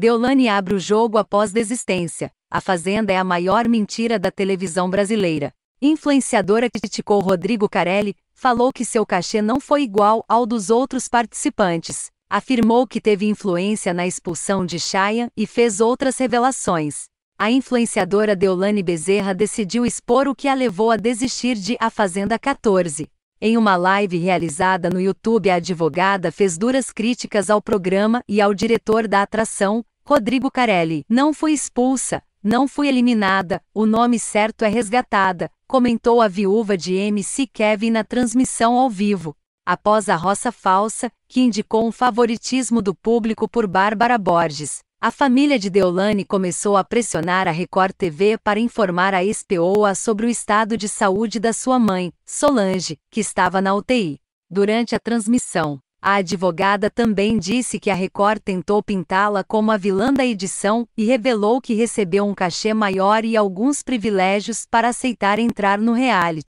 Deolane abre o jogo após desistência. A Fazenda é a maior mentira da televisão brasileira. Influenciadora que criticou Rodrigo Carelli, falou que seu cachê não foi igual ao dos outros participantes. Afirmou que teve influência na expulsão de Chayan e fez outras revelações. A influenciadora Deolane Bezerra decidiu expor o que a levou a desistir de A Fazenda 14. Em uma live realizada no YouTube, a advogada fez duras críticas ao programa e ao diretor da atração, Rodrigo Carelli, não foi expulsa, não foi eliminada, o nome certo é resgatada, comentou a viúva de MC Kevin na transmissão ao vivo. Após a roça falsa, que indicou um favoritismo do público por Bárbara Borges, a família de Deolane começou a pressionar a Record TV para informar a ex sobre o estado de saúde da sua mãe, Solange, que estava na UTI. Durante a transmissão, a advogada também disse que a Record tentou pintá-la como a vilã da edição e revelou que recebeu um cachê maior e alguns privilégios para aceitar entrar no reality.